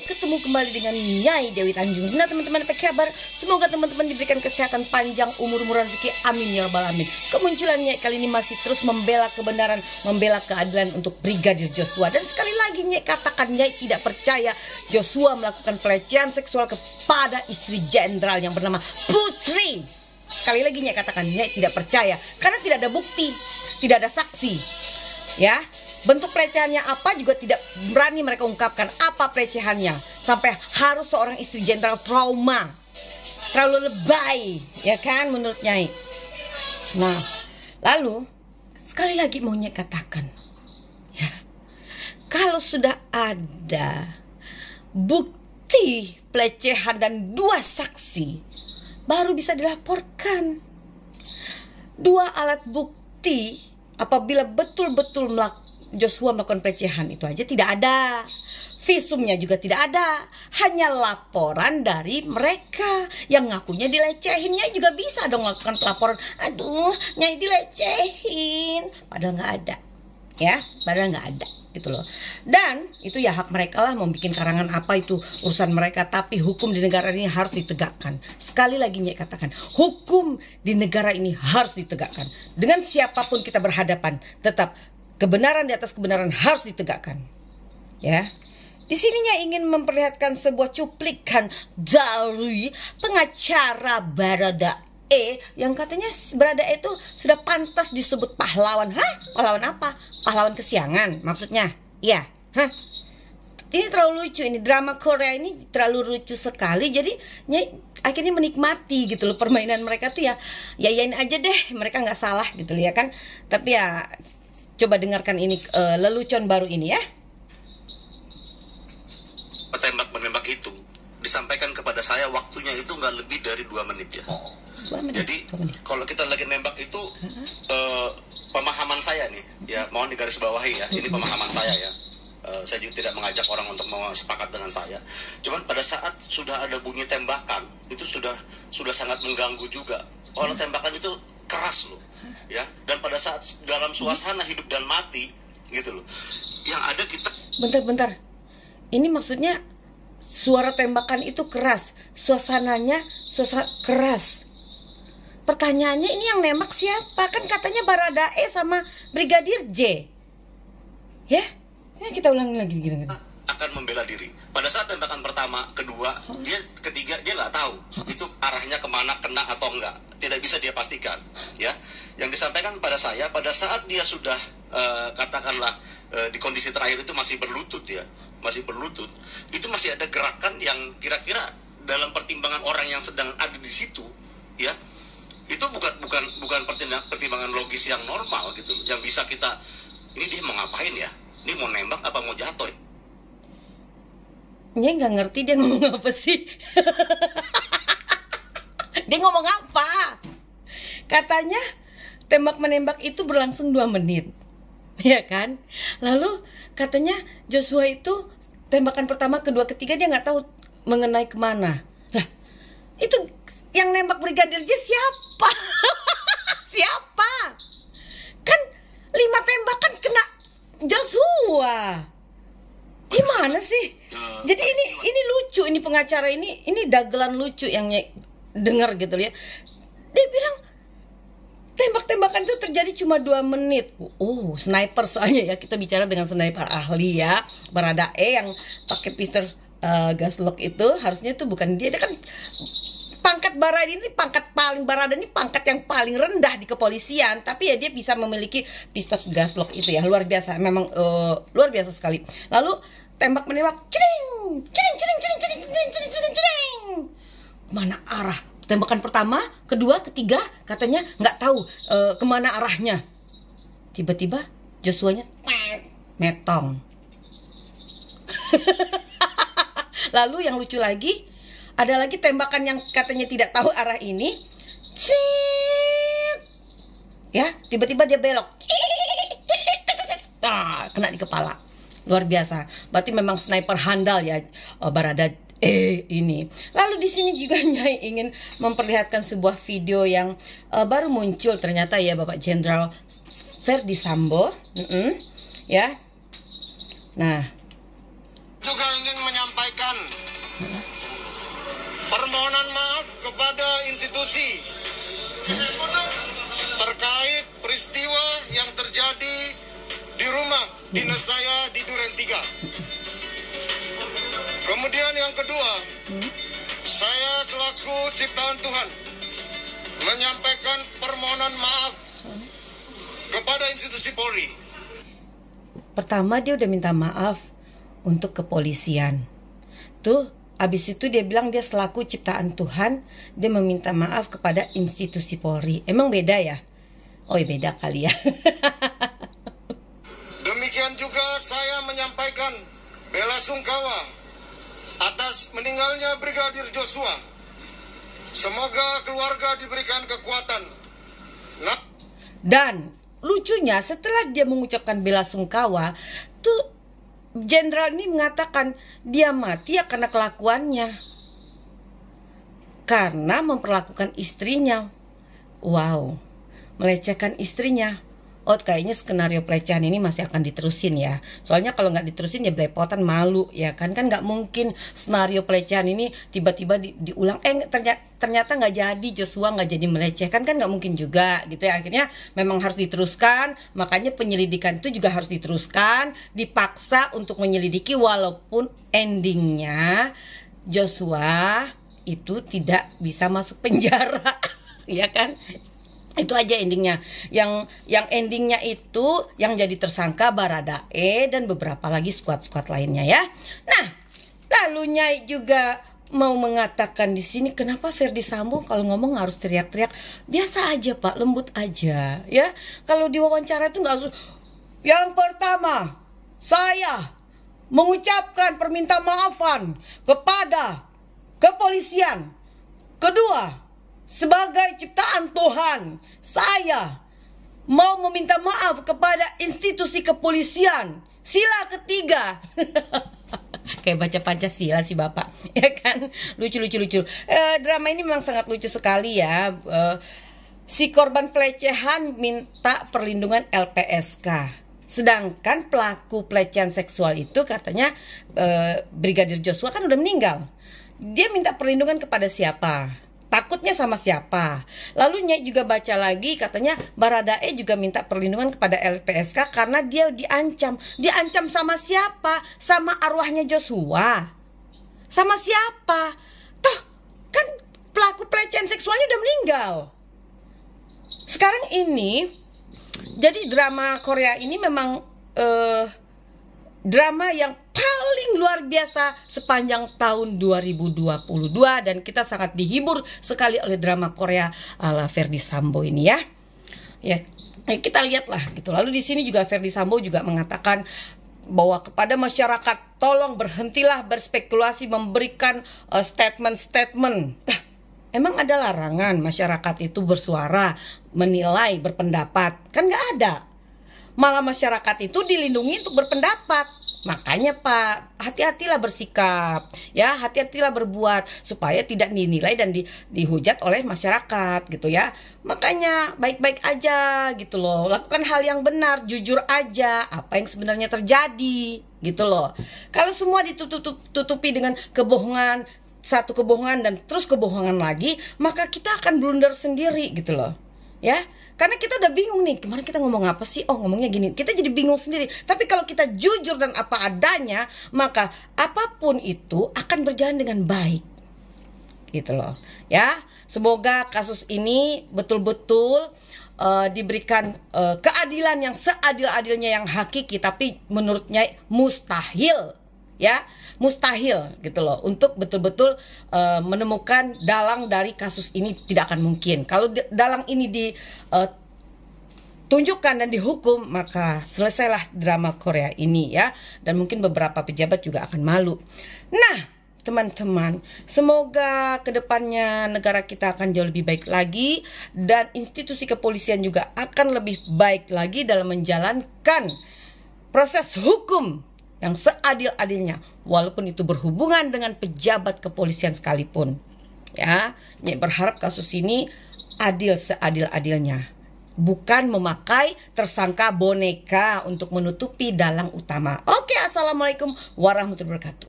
Ketemu kembali dengan Nyai Dewi Tanjung Nah teman-teman apa kabar? Semoga teman-teman diberikan kesehatan panjang umur murah rezeki Amin ya rabbal alamin Kemunculan Nyai kali ini masih terus membela kebenaran Membela keadilan untuk Brigadir Joshua Dan sekali lagi Nyai katakan Nyai tidak percaya Joshua melakukan pelecehan seksual kepada istri jenderal yang bernama Putri Sekali lagi Nyai katakan Nyai tidak percaya Karena tidak ada bukti Tidak ada saksi Ya Bentuk pelecehannya apa juga tidak berani mereka ungkapkan apa pelecehannya sampai harus seorang istri jenderal trauma terlalu lebay ya kan menurut Nyai. Nah, lalu sekali lagi mau Nyai katakan ya kalau sudah ada bukti pelecehan dan dua saksi baru bisa dilaporkan. Dua alat bukti apabila betul-betul melakukan Joshua melakukan pelecehan itu aja tidak ada visumnya juga tidak ada hanya laporan dari mereka yang ngakunya dilecehinnya juga bisa dong melakukan pelaporan aduh nyai dilecehin padahal nggak ada ya padahal nggak ada gitu loh dan itu ya hak mereka lah mau bikin karangan apa itu urusan mereka tapi hukum di negara ini harus ditegakkan sekali lagi Nyai katakan hukum di negara ini harus ditegakkan dengan siapapun kita berhadapan tetap Kebenaran di atas kebenaran harus ditegakkan. Ya. Di sininya ingin memperlihatkan sebuah cuplikan dari pengacara Barada E yang katanya Barada E itu sudah pantas disebut pahlawan. Hah? Pahlawan apa? Pahlawan kesiangan maksudnya. Iya. Hah? Ini terlalu lucu ini drama Korea ini terlalu lucu sekali jadi ya, akhirnya menikmati gitu loh permainan mereka tuh ya yayain aja deh mereka nggak salah gitu loh ya kan tapi ya Coba dengarkan ini uh, lelucon baru ini ya. Tembak menembak itu disampaikan kepada saya waktunya itu nggak lebih dari dua menit ya. Oh, dua menit, Jadi dua menit. kalau kita lagi nembak itu uh-huh. uh, pemahaman saya nih, ya mohon digaris digarisbawahi ya, ini pemahaman saya ya. Uh, saya juga tidak mengajak orang untuk mau sepakat dengan saya. Cuman pada saat sudah ada bunyi tembakan itu sudah sudah sangat mengganggu juga. Kalau mm. tembakan itu keras loh ya dan pada saat dalam suasana hidup dan mati gitu loh yang ada kita bentar-bentar ini maksudnya suara tembakan itu keras suasananya suasana keras pertanyaannya ini yang nembak siapa kan katanya Baradae sama Brigadir J ya ini ya, kita ulangi lagi gitu gini. Gitu. akan membela diri pada saat tembakan pertama kedua dia ketiga dia nggak tahu itu arahnya kemana kena atau enggak bisa dia pastikan ya yang disampaikan pada saya pada saat dia sudah uh, katakanlah uh, di kondisi terakhir itu masih berlutut ya masih berlutut itu masih ada gerakan yang kira-kira dalam pertimbangan orang yang sedang ada di situ ya itu bukan bukan bukan pertimbangan logis yang normal gitu yang bisa kita ini dia mau ngapain ya ini mau nembak apa mau jatuh ya? nggak ngerti dia ngomong apa sih dia ngomong apa Katanya tembak menembak itu berlangsung dua menit. Ya kan? Lalu katanya Joshua itu tembakan pertama, kedua, ketiga dia nggak tahu mengenai kemana. Lah, itu yang nembak Brigadir J siapa? siapa? Kan lima tembakan kena Joshua. Gimana sih? Ya, Jadi ini ini lucu ini pengacara ini ini dagelan lucu yang denger gitu ya. Dia bilang Tembak-tembakan itu terjadi cuma dua menit. Uh, sniper soalnya ya kita bicara dengan sniper ahli ya. berada E yang pakai pistol uh, gas lock itu harusnya itu bukan dia, dia kan pangkat barada ini pangkat paling barada ini pangkat yang paling rendah di kepolisian tapi ya dia bisa memiliki pistol lock itu ya luar biasa memang uh, luar biasa sekali lalu tembak menembak cering cering cering cering cering cering cering cering mana arah tembakan pertama kedua ketiga katanya nggak tahu e, kemana arahnya tiba-tiba Joshua-nya metong lalu yang lucu lagi ada lagi tembakan yang katanya tidak tahu arah ini ya tiba-tiba dia belok nah, kena di kepala luar biasa berarti memang sniper handal ya eh, Barada eh ini. Lalu di sini juga Nyai ingin memperlihatkan sebuah video yang uh, baru muncul ternyata ya Bapak Jenderal Verdi Sambo, mm -mm, ya. Nah, juga ingin menyampaikan permohonan maaf kepada institusi terkait peristiwa yang terjadi di rumah dinas saya di Duren 3. Kemudian yang kedua, hmm? saya selaku ciptaan Tuhan menyampaikan permohonan maaf hmm? kepada institusi Polri. Pertama dia udah minta maaf untuk kepolisian. Tuh, Habis itu dia bilang dia selaku ciptaan Tuhan, dia meminta maaf kepada institusi Polri. Emang beda ya? Oh ya beda kali ya. Demikian juga saya menyampaikan bela sungkawa atas meninggalnya Brigadir Joshua. Semoga keluarga diberikan kekuatan. Nah. Dan lucunya setelah dia mengucapkan bela sungkawa, tuh jenderal ini mengatakan dia mati ya karena kelakuannya. Karena memperlakukan istrinya. Wow, melecehkan istrinya oh kayaknya skenario pelecehan ini masih akan diterusin ya soalnya kalau nggak diterusin ya belepotan malu ya kan kan nggak mungkin skenario pelecehan ini tiba-tiba di, diulang eh ternyata nggak jadi Joshua nggak jadi melecehkan kan nggak mungkin juga gitu ya akhirnya memang harus diteruskan makanya penyelidikan itu juga harus diteruskan dipaksa untuk menyelidiki walaupun endingnya Joshua itu tidak bisa masuk penjara ya kan itu aja endingnya yang yang endingnya itu yang jadi tersangka Barada E dan beberapa lagi skuad-skuad lainnya ya nah lalu Nyai juga mau mengatakan di sini kenapa Ferdi Sambo kalau ngomong harus teriak-teriak biasa aja Pak lembut aja ya kalau diwawancara itu nggak yang pertama saya mengucapkan permintaan maafan kepada kepolisian kedua sebagai ciptaan Tuhan, saya mau meminta maaf kepada institusi kepolisian. Sila ketiga. Kayak baca Pancasila sih Bapak. Ya kan? Lucu-lucu-lucu. E, eh, drama ini memang sangat lucu sekali ya. E, si korban pelecehan minta perlindungan LPSK. Sedangkan pelaku pelecehan seksual itu katanya e, Brigadir Joshua kan udah meninggal. Dia minta perlindungan kepada siapa? takutnya sama siapa. Lalu Nyai juga baca lagi katanya Baradae juga minta perlindungan kepada LPSK karena dia diancam. Diancam sama siapa? Sama arwahnya Joshua. Sama siapa? Toh kan pelaku pelecehan seksualnya udah meninggal. Sekarang ini jadi drama Korea ini memang eh, drama yang luar biasa sepanjang tahun 2022 dan kita sangat dihibur sekali oleh drama Korea ala eh, Ferdi Sambo ini ya. Ya, eh, kita lihatlah gitu. Lalu di sini juga Ferdi Sambo juga mengatakan bahwa kepada masyarakat tolong berhentilah berspekulasi memberikan eh, statement-statement. Uh, Emang ada larangan masyarakat itu bersuara, menilai, berpendapat? Kan nggak ada. Malah masyarakat itu dilindungi untuk berpendapat Makanya Pak, hati-hatilah bersikap, ya hati-hatilah berbuat supaya tidak dinilai dan di, dihujat oleh masyarakat gitu ya. Makanya baik-baik aja gitu loh, lakukan hal yang benar, jujur aja apa yang sebenarnya terjadi gitu loh. Kalau semua ditutup-tutupi dengan kebohongan, satu kebohongan dan terus kebohongan lagi, maka kita akan blunder sendiri gitu loh ya karena kita udah bingung nih kemarin kita ngomong apa sih oh ngomongnya gini kita jadi bingung sendiri tapi kalau kita jujur dan apa adanya maka apapun itu akan berjalan dengan baik gitu loh ya semoga kasus ini betul-betul uh, diberikan uh, keadilan yang seadil-adilnya yang hakiki tapi menurutnya mustahil ya mustahil gitu loh untuk betul-betul uh, menemukan dalang dari kasus ini tidak akan mungkin kalau dalang ini ditunjukkan eh, dan dihukum maka selesailah drama Korea ini ya dan mungkin beberapa pejabat juga akan malu nah teman-teman semoga kedepannya negara kita akan jauh lebih baik lagi dan institusi kepolisian juga akan lebih baik lagi dalam menjalankan proses hukum yang seadil-adilnya walaupun itu berhubungan dengan pejabat kepolisian sekalipun. Ya, nyi berharap kasus ini adil seadil-adilnya. Bukan memakai tersangka boneka untuk menutupi dalang utama. Oke, Assalamualaikum warahmatullahi wabarakatuh.